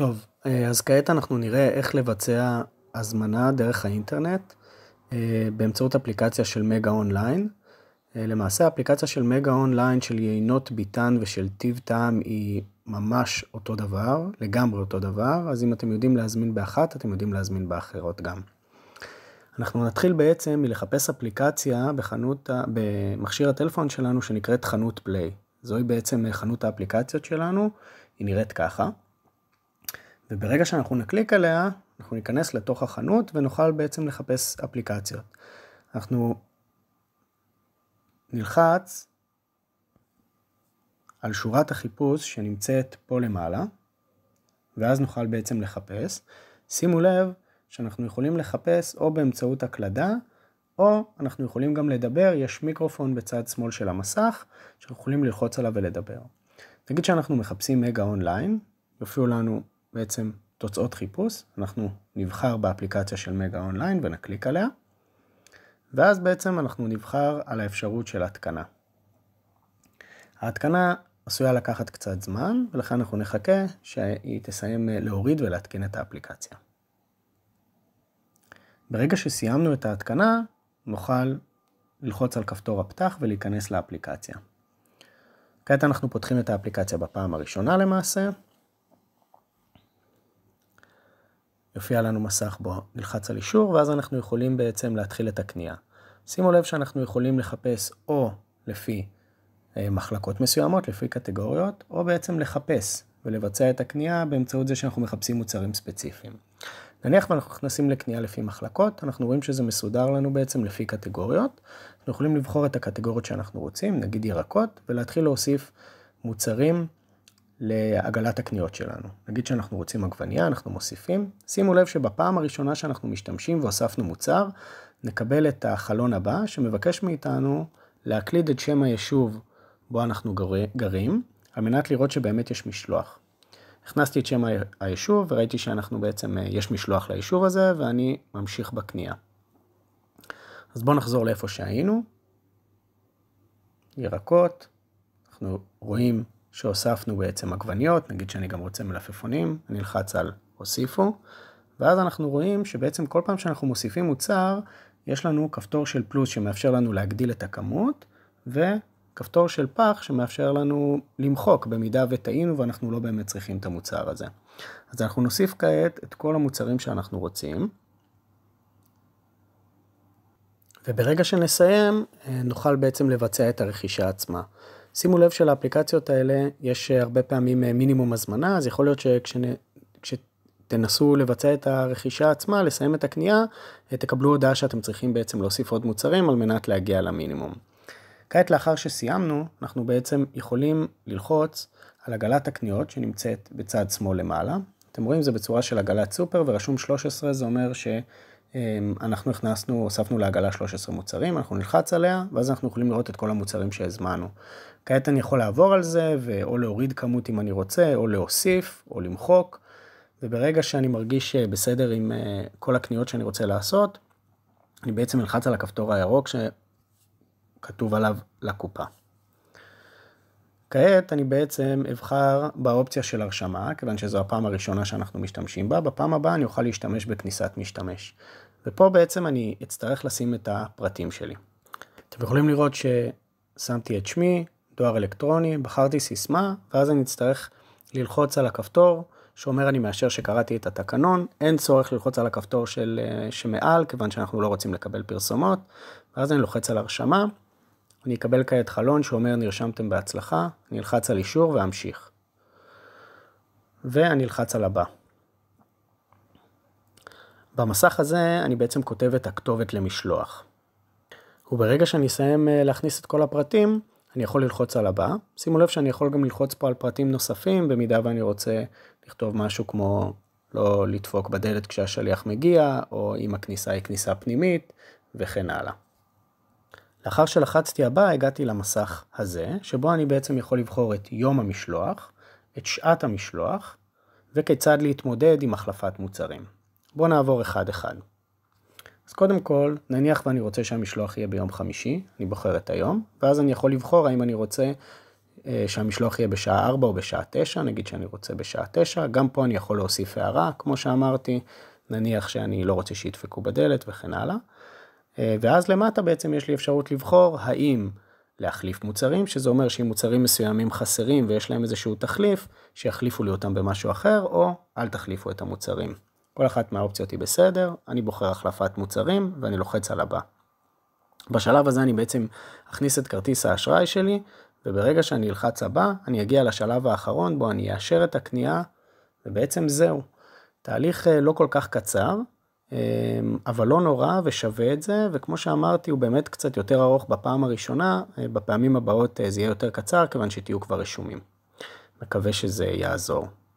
טוב, אה, אז כעת אנחנו נראה איך לבצע הזמנה דרך האינטרנט אה, באמצעות אפליקציה של מגה אונליין. אה, למעשה האפליקציה של מגה אונליין של יינות ביטן ושל טיב טעם היא ממש אותו דבר, לגמרי אותו דבר, אז אם אתם יודעים להזמין באחת, אתם יודעים להזמין באחרות גם. אנחנו נתחיל בעצם מלחפש אפליקציה בחנות, במכשיר הטלפון שלנו שנקראת חנות פליי. זוהי בעצם חנות האפליקציות שלנו, היא נראית ככה. וברגע שאנחנו נקליק עליה, אנחנו ניכנס לתוך החנות ונוכל בעצם לחפש אפליקציות. אנחנו נלחץ על שורת החיפוש שנמצאת פה למעלה, ואז נוכל בעצם לחפש. שימו לב שאנחנו יכולים לחפש או באמצעות הקלדה, או אנחנו יכולים גם לדבר, יש מיקרופון בצד שמאל של המסך, שאנחנו יכולים ללחוץ עליו ולדבר. נגיד שאנחנו מחפשים מגה אונליין, יופיעו לנו בעצם תוצאות חיפוש, אנחנו נבחר באפליקציה של מגה אונליין ונקליק עליה, ואז בעצם אנחנו נבחר על האפשרות של התקנה. ההתקנה עשויה לקחת קצת זמן, ולכן אנחנו נחכה שהיא תסיים להוריד ולהתקין את האפליקציה. ברגע שסיימנו את ההתקנה, נוכל ללחוץ על כפתור הפתח ולהיכנס לאפליקציה. כעת אנחנו פותחים את האפליקציה בפעם הראשונה למעשה, יופיע לנו מסך בו נלחץ על אישור, ואז אנחנו יכולים בעצם להתחיל את הקנייה. שימו לב שאנחנו יכולים לחפש או לפי אה, מחלקות מסוימות, לפי קטגוריות, או בעצם לחפש ולבצע את הקנייה באמצעות זה שאנחנו מחפשים מוצרים ספציפיים. נניח ואנחנו נכנסים לקנייה לפי מחלקות, אנחנו רואים שזה מסודר לנו בעצם לפי קטגוריות. אנחנו יכולים לבחור את הקטגוריות שאנחנו רוצים, נגיד ירקות, ולהתחיל להוסיף מוצרים לעגלת הקניות שלנו. נגיד שאנחנו רוצים עגבנייה, אנחנו מוסיפים. שימו לב שבפעם הראשונה שאנחנו משתמשים והוספנו מוצר, נקבל את החלון הבא שמבקש מאיתנו להקליד את שם היישוב בו אנחנו גרים, על מנת לראות שבאמת יש משלוח. הכנסתי את שם היישוב וראיתי שאנחנו בעצם, אה, יש משלוח ליישוב הזה ואני ממשיך בקנייה. אז בואו נחזור לאיפה שהיינו. ירקות, אנחנו רואים שהוספנו בעצם עגבניות, נגיד שאני גם רוצה מלפפונים, אני אלחץ על הוסיפו, ואז אנחנו רואים שבעצם כל פעם שאנחנו מוסיפים מוצר, יש לנו כפתור של פלוס שמאפשר לנו להגדיל את הכמות, וכפתור של פח שמאפשר לנו למחוק במידה וטעינו ואנחנו לא באמת צריכים את המוצר הזה. אז אנחנו נוסיף כעת את כל המוצרים שאנחנו רוצים. וברגע שנסיים, אה, נוכל בעצם לבצע את הרכישה עצמה. שימו לב שלאפליקציות האלה יש אה, הרבה פעמים אה, מינימום הזמנה, אז יכול להיות שכשתנסו לבצע את הרכישה עצמה, לסיים את הקנייה, אה, תקבלו הודעה שאתם צריכים בעצם להוסיף עוד מוצרים על מנת להגיע למינימום. כעת לאחר שסיימנו, אנחנו בעצם יכולים ללחוץ על עגלת הקניות שנמצאת בצד שמאל למעלה. אתם רואים זה בצורה של עגלת סופר ורשום 13 זה אומר ש... אמ, אנחנו הכנסנו, הוספנו לעגלה 13 מוצרים, אנחנו נלחץ עליה, ואז אנחנו יכולים לראות את כל המוצרים שהזמנו. כעת אני יכול לעבור על זה, ואו להוריד כמות אם אני רוצה, או להוסיף, או למחוק, וברגע שאני מרגיש אה, בסדר עם אה, כל הקניות שאני רוצה לעשות, אני בעצם אלחץ על הכפתור הירוק שכתוב עליו לקופה. כעת אני בעצם אבחר באופציה של הרשמה, כיוון שזו הפעם הראשונה שאנחנו משתמשים בה, בפעם הבאה אני אוכל להשתמש בכניסת משתמש. ופה בעצם אני אצטרך לשים את הפרטים שלי. אתם יכולים לראות ששמתי את שמי, דואר אלקטרוני, בחרתי סיסמה, ואז אני אצטרך ללחוץ על הכפתור שאומר אני מאשר שקראתי את התקנון, אין צורך ללחוץ על הכפתור של, אה, שמעל, כיוון שאנחנו לא רוצים לקבל פרסומות, ואז אני לוחץ על הרשמה, אני אקבל כעת חלון שאומר נרשמתם בהצלחה, אני אלחץ על אישור ואמשיך. ואני אלחץ על הבא. במסך הזה אני בעצם כותב את הכתובת למשלוח. וברגע שאני אסיים אה, להכניס את כל הפרטים, אני יכול ללחוץ על הבא. שימו לב שאני יכול גם ללחוץ פה על פרטים נוספים, במידה ואני רוצה לכתוב משהו כמו לא לדפוק בדלת כשהשליח מגיע, או אם הכניסה היא כניסה פנימית, וכן הלאה. לאחר שלחצתי הבא הגעתי למסך הזה, שבו אני בעצם יכול לבחור את יום המשלוח, את שעת המשלוח, וכיצד להתמודד עם החלפת מוצרים. בואו נעבור אחד-אחד. אז קודם כל, נניח ואני רוצה שהמשלוח יהיה ביום חמישי, אני בוחר את היום, ואז אני יכול לבחור האם אני רוצה אה, שהמשלוח יהיה בשעה 4 או בשעה 9, נגיד שאני רוצה בשעה 9, גם פה אני יכול להוסיף הערה, כמו שאמרתי, נניח שאני לא רוצה שידפקו בדלת וכן הלאה. אה, ואז למטה בעצם יש לי אפשרות לבחור האם להחליף מוצרים, שזה אומר שאם מוצרים מסוימים חסרים ויש להם איזשהו תחליף, שיחליפו לי אותם במשהו אחר, או אל תחליפו את המוצרים. כל אחת מהאופציות היא בסדר, אני בוחר החלפת מוצרים ואני לוחץ על הבא. בשלב הזה אני בעצם אכניס את כרטיס האשראי שלי, וברגע שאני אלחץ הבא, אני אגיע לשלב האחרון בו אני אאשר את הקנייה, ובעצם זהו. תהליך אה, לא כל כך קצר, אמ, אבל לא נורא ושווה את זה, וכמו שאמרתי, הוא באמת קצת יותר ארוך בפעם הראשונה, אה, בפעמים הבאות אה, זה יהיה יותר קצר, כיוון שתהיו כבר רשומים. מקווה שזה יעזור.